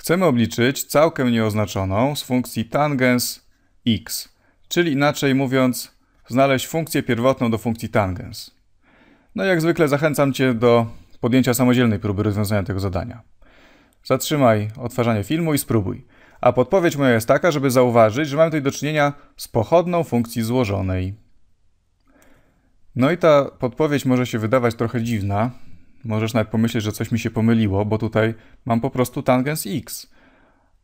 Chcemy obliczyć całkiem nieoznaczoną z funkcji tangens x, czyli inaczej mówiąc, znaleźć funkcję pierwotną do funkcji tangens. No i jak zwykle zachęcam Cię do podjęcia samodzielnej próby rozwiązania tego zadania. Zatrzymaj odtwarzanie filmu i spróbuj. A podpowiedź moja jest taka, żeby zauważyć, że mamy tutaj do czynienia z pochodną funkcji złożonej. No i ta podpowiedź może się wydawać trochę dziwna, Możesz nawet pomyśleć, że coś mi się pomyliło, bo tutaj mam po prostu tangens x.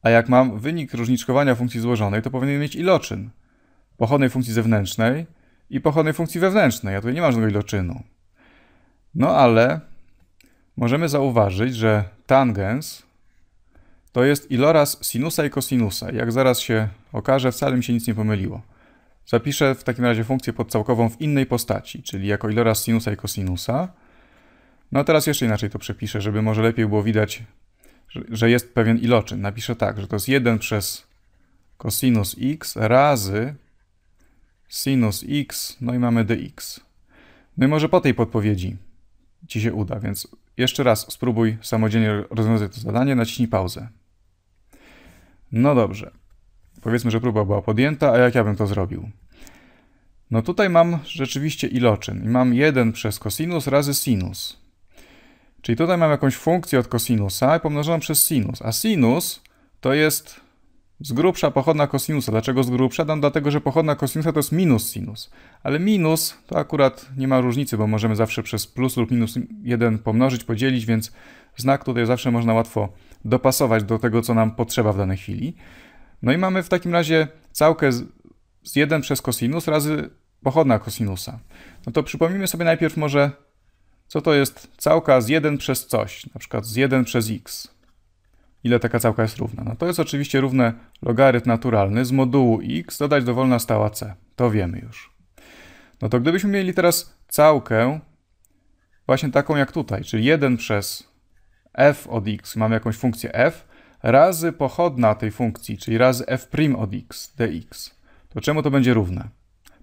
A jak mam wynik różniczkowania funkcji złożonej, to powinien mieć iloczyn pochodnej funkcji zewnętrznej i pochodnej funkcji wewnętrznej. Ja tutaj nie mam żadnego iloczynu. No ale możemy zauważyć, że tangens to jest iloraz sinusa i kosinusa. Jak zaraz się okaże, wcale mi się nic nie pomyliło. Zapiszę w takim razie funkcję podcałkową w innej postaci, czyli jako iloraz sinusa i kosinusa. No teraz jeszcze inaczej to przepiszę, żeby może lepiej było widać, że jest pewien iloczyn. Napiszę tak, że to jest 1 przez cosinus x razy sinus x, no i mamy dx. No i może po tej podpowiedzi ci się uda, więc jeszcze raz spróbuj samodzielnie rozwiązać to zadanie, naciśnij pauzę. No dobrze. Powiedzmy, że próba była podjęta, a jak ja bym to zrobił? No tutaj mam rzeczywiście iloczyn i mam 1 przez cosinus razy sinus. Czyli tutaj mam jakąś funkcję od kosinusa pomnożoną przez sinus, a sinus to jest z grubsza pochodna kosinusa. Dlaczego z grubsza? No, dlatego, że pochodna kosinusa to jest minus sinus. Ale minus to akurat nie ma różnicy, bo możemy zawsze przez plus lub minus 1 pomnożyć, podzielić, więc znak tutaj zawsze można łatwo dopasować do tego, co nam potrzeba w danej chwili. No i mamy w takim razie całkę z, jeden 1 przez kosinus razy pochodna kosinusa. No to przypomnijmy sobie najpierw może co to jest całka z 1 przez coś, na przykład z 1 przez x. Ile taka całka jest równa? No to jest oczywiście równe logarytm naturalny z modułu x dodać dowolna stała c. To wiemy już. No to gdybyśmy mieli teraz całkę właśnie taką jak tutaj, czyli 1 przez f od x, mamy jakąś funkcję f, razy pochodna tej funkcji, czyli razy f' od x, dx, to czemu to będzie równe?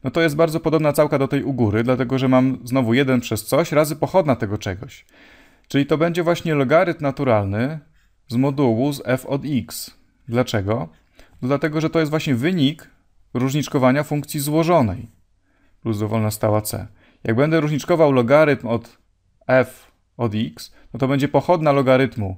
no to jest bardzo podobna całka do tej u góry, dlatego że mam znowu 1 przez coś razy pochodna tego czegoś. Czyli to będzie właśnie logarytm naturalny z modułu z f od x. Dlaczego? No dlatego, że to jest właśnie wynik różniczkowania funkcji złożonej plus dowolna stała c. Jak będę różniczkował logarytm od f od x, no to będzie pochodna logarytmu,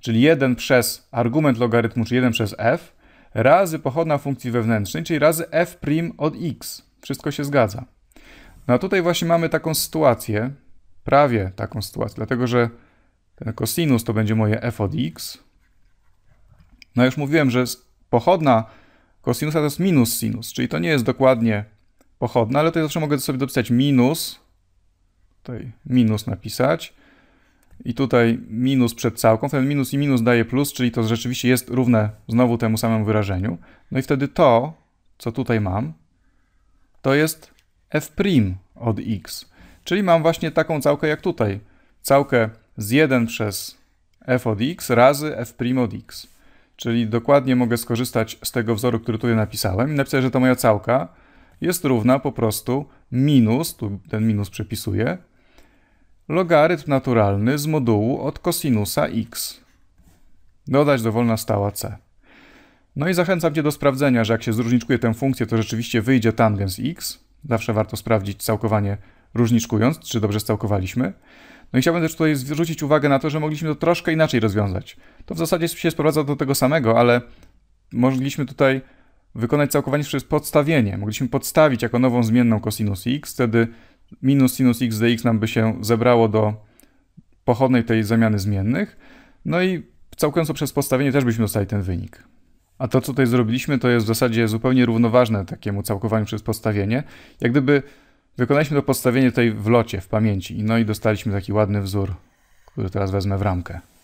czyli 1 przez argument logarytmu, czyli 1 przez f, razy pochodna funkcji wewnętrznej, czyli razy f' od x. Wszystko się zgadza. No a tutaj właśnie mamy taką sytuację, prawie taką sytuację, dlatego że ten cosinus to będzie moje f od x. No już mówiłem, że pochodna cosinusa to jest minus sinus, czyli to nie jest dokładnie pochodna, ale tutaj zawsze mogę sobie dopisać minus, tutaj minus napisać, i tutaj minus przed całką, ten minus i minus daje plus, czyli to rzeczywiście jest równe znowu temu samemu wyrażeniu. No i wtedy to, co tutaj mam, to jest f' od x. Czyli mam właśnie taką całkę jak tutaj. Całkę z 1 przez f od x razy f' od x. Czyli dokładnie mogę skorzystać z tego wzoru, który tutaj napisałem. I napisać, że to moja całka jest równa po prostu minus, tu ten minus przepisuję, logarytm naturalny z modułu od kosinusa x. Dodać dowolna stała c. No i zachęcam Cię do sprawdzenia, że jak się zróżniczkuje tę funkcję, to rzeczywiście wyjdzie tangens x. Zawsze warto sprawdzić całkowanie różniczkując, czy dobrze całkowaliśmy. No i chciałbym też tutaj zwrócić uwagę na to, że mogliśmy to troszkę inaczej rozwiązać. To w zasadzie się sprowadza do tego samego, ale mogliśmy tutaj wykonać całkowanie przez podstawienie. Mogliśmy podstawić jako nową zmienną cosinus x, wtedy minus sinus x dx nam by się zebrało do pochodnej tej zamiany zmiennych. No i całkowicie przez podstawienie też byśmy dostali ten wynik. A to, co tutaj zrobiliśmy, to jest w zasadzie zupełnie równoważne takiemu całkowaniu przez podstawienie. Jak gdyby wykonaliśmy to podstawienie tutaj w locie, w pamięci, no i dostaliśmy taki ładny wzór, który teraz wezmę w ramkę.